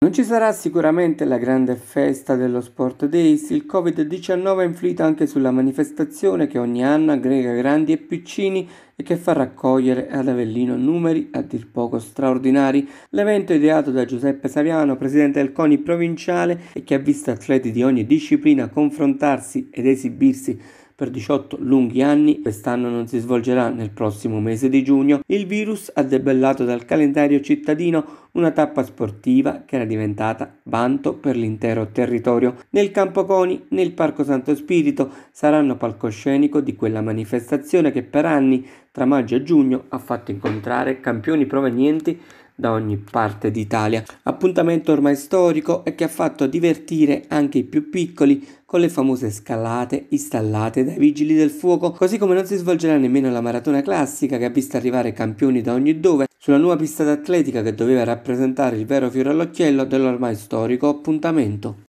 Non ci sarà sicuramente la grande festa dello Sport Days, il Covid-19 ha influito anche sulla manifestazione che ogni anno aggrega grandi e piccini e che fa raccogliere ad Avellino numeri a dir poco straordinari. L'evento ideato da Giuseppe Saviano, presidente del CONI provinciale e che ha visto atleti di ogni disciplina confrontarsi ed esibirsi per 18 lunghi anni, quest'anno non si svolgerà nel prossimo mese di giugno, il virus ha debellato dal calendario cittadino una tappa sportiva che era diventata vanto per l'intero territorio. Nel Campo Coni, nel Parco Santo Spirito, saranno palcoscenico di quella manifestazione che per anni, tra maggio e giugno, ha fatto incontrare campioni provenienti da ogni parte d'Italia. Appuntamento ormai storico e che ha fatto divertire anche i più piccoli con le famose scalate installate dai vigili del fuoco, così come non si svolgerà nemmeno la maratona classica che ha visto arrivare campioni da ogni dove sulla nuova pista d'atletica che doveva rappresentare il vero fiore all'occhiello dell'ormai storico appuntamento.